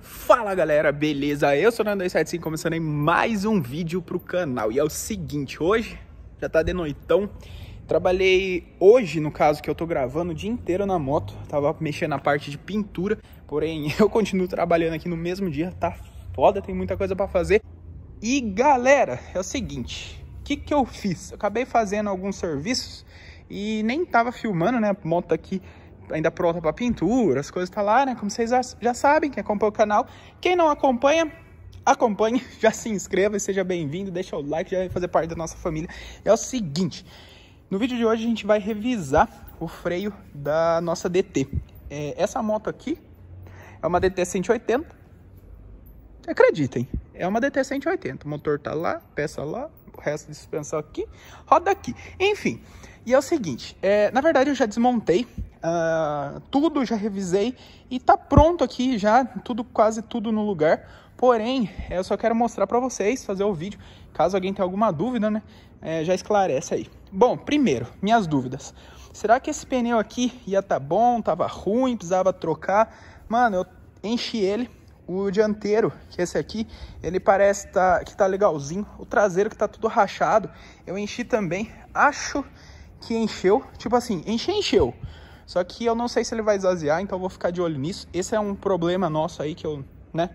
Fala galera, beleza? Eu sou o Nando275, começando mais um vídeo pro canal. E é o seguinte, hoje já tá de noitão. Trabalhei hoje, no caso que eu tô gravando, o dia inteiro na moto. Tava mexendo na parte de pintura, porém eu continuo trabalhando aqui no mesmo dia. Tá foda, tem muita coisa pra fazer. E galera, é o seguinte, o que que eu fiz? acabei fazendo alguns serviços e nem tava filmando, né? A moto tá aqui ainda pronta para pintura, as coisas tá lá, né? Como vocês já sabem, quem acompanha o canal. Quem não acompanha, acompanhe, já se inscreva e seja bem-vindo, deixa o like, já vai fazer parte da nossa família. É o seguinte, no vídeo de hoje a gente vai revisar o freio da nossa DT. É, essa moto aqui é uma DT 180, acreditem, é uma DT 180, o motor tá lá, peça lá, o resto de suspensão aqui, roda aqui, enfim... E é o seguinte, é, na verdade eu já desmontei Uh, tudo já revisei e tá pronto aqui já, tudo quase tudo no lugar. Porém, eu só quero mostrar para vocês, fazer o vídeo, caso alguém tenha alguma dúvida, né? É, já esclarece aí. Bom, primeiro, minhas dúvidas. Será que esse pneu aqui ia tá bom, tava ruim, precisava trocar? Mano, eu enchi ele, o dianteiro, que é esse aqui, ele parece tá, que tá legalzinho. O traseiro que tá tudo rachado, eu enchi também. Acho que encheu, tipo assim, enchi encheu. encheu só que eu não sei se ele vai esvaziar, então eu vou ficar de olho nisso. Esse é um problema nosso aí que eu, né?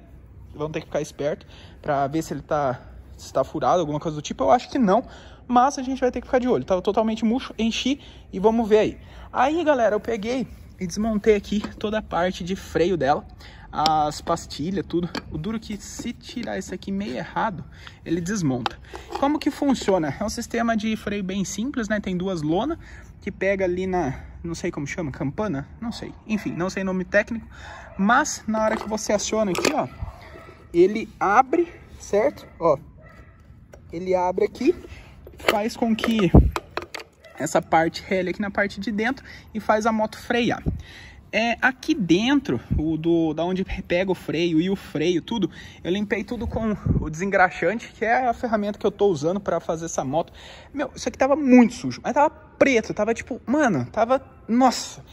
Vamos ter que ficar esperto para ver se ele tá se tá furado, alguma coisa do tipo. Eu acho que não, mas a gente vai ter que ficar de olho. Tava totalmente murcho, enchi e vamos ver aí. Aí, galera, eu peguei e desmontei aqui toda a parte de freio dela, as pastilhas, tudo. O duro é que se tirar isso aqui meio errado, ele desmonta. Como que funciona? É um sistema de freio bem simples, né? Tem duas lonas que pega ali na, não sei como chama, campana? Não sei. Enfim, não sei nome técnico, mas na hora que você aciona aqui, ó, ele abre, certo? Ó, ele abre aqui, faz com que essa parte rally aqui na parte de dentro e faz a moto frear. É, aqui dentro, o do, da onde pega o freio e o freio, tudo, eu limpei tudo com o desengraxante, que é a ferramenta que eu tô usando para fazer essa moto. Meu, isso aqui tava muito sujo, mas tava preto, tava tipo, mano, tava, nossa.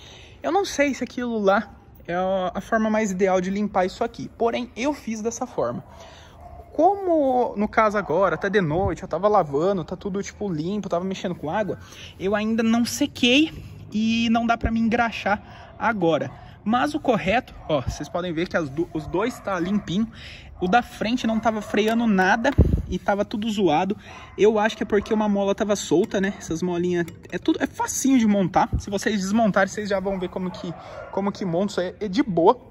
Eu não sei se aquilo lá é a forma mais ideal de limpar isso aqui, porém eu fiz dessa forma. Como no caso agora, tá de noite, eu tava lavando, tá tudo tipo limpo, tava mexendo com água, eu ainda não sequei e não dá para me engraxar agora. Mas o correto, ó, vocês podem ver que do, os dois tá limpinho. O da frente não tava freando nada e tava tudo zoado. Eu acho que é porque uma mola tava solta, né? Essas molinhas é tudo é facinho de montar. Se vocês desmontarem, vocês já vão ver como que como que monta isso aí é de boa.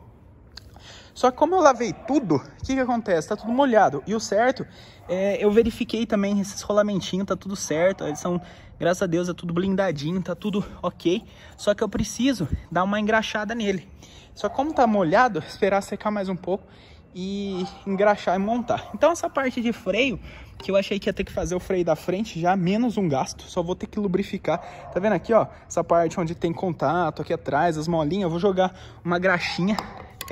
Só que como eu lavei tudo, o que, que acontece? Tá tudo molhado. E o certo, é, eu verifiquei também esses rolamentinhos, tá tudo certo. Eles são, graças a Deus, é tudo blindadinho, tá tudo ok. Só que eu preciso dar uma engraxada nele. Só que como tá molhado, esperar secar mais um pouco e engraxar e montar. Então essa parte de freio, que eu achei que ia ter que fazer o freio da frente, já menos um gasto, só vou ter que lubrificar. Tá vendo aqui, ó, essa parte onde tem contato, aqui atrás, as molinhas, eu vou jogar uma graxinha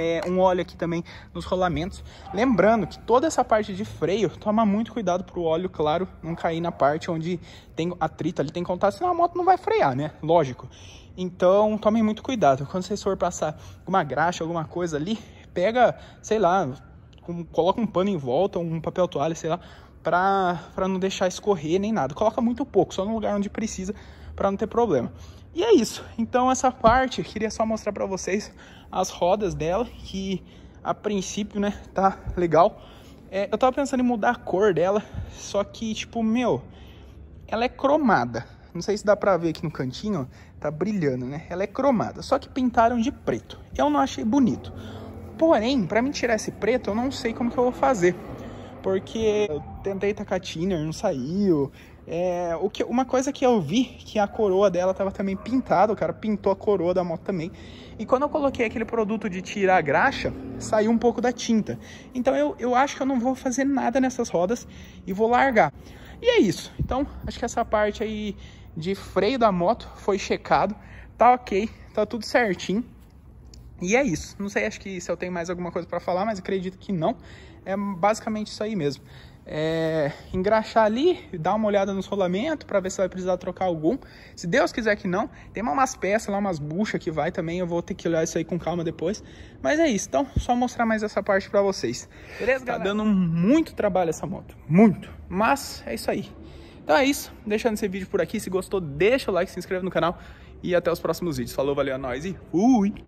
é, um óleo aqui também nos rolamentos. Lembrando que toda essa parte de freio, toma muito cuidado pro óleo, claro, não cair na parte onde tem atrito ali, tem contato, senão a moto não vai frear, né? Lógico. Então, tomem muito cuidado. Quando vocês for passar alguma graxa, alguma coisa ali, pega, sei lá, um, coloca um pano em volta, um papel toalha, sei lá, para não deixar escorrer nem nada. Coloca muito pouco, só no lugar onde precisa, para não ter problema. E é isso. Então essa parte, eu queria só mostrar para vocês as rodas dela, que a princípio, né, tá legal. É, eu tava pensando em mudar a cor dela, só que, tipo, meu, ela é cromada. Não sei se dá pra ver aqui no cantinho, tá brilhando, né? Ela é cromada, só que pintaram de preto. Eu não achei bonito. Porém, pra me tirar esse preto, eu não sei como que eu vou fazer. Porque eu tentei tacar thinner, não saiu. É, o que, uma coisa que eu vi que a coroa dela estava também pintada, o cara pintou a coroa da moto também. E quando eu coloquei aquele produto de tirar a graxa, saiu um pouco da tinta. Então eu, eu acho que eu não vou fazer nada nessas rodas e vou largar. E é isso. Então acho que essa parte aí de freio da moto foi checado. Tá ok, tá tudo certinho. E é isso. Não sei acho que se eu tenho mais alguma coisa para falar, mas acredito que não. É basicamente isso aí mesmo é, engraxar ali, dar uma olhada nos rolamentos para ver se vai precisar trocar algum. Se Deus quiser que não, tem umas peças lá, umas buchas que vai também, eu vou ter que olhar isso aí com calma depois. Mas é isso, então só mostrar mais essa parte para vocês. Beleza, tá galera? dando muito trabalho essa moto, muito. Mas é isso aí. Então é isso, deixando esse vídeo por aqui. Se gostou, deixa o like, se inscreve no canal e até os próximos vídeos. Falou, valeu, é nóis e fui!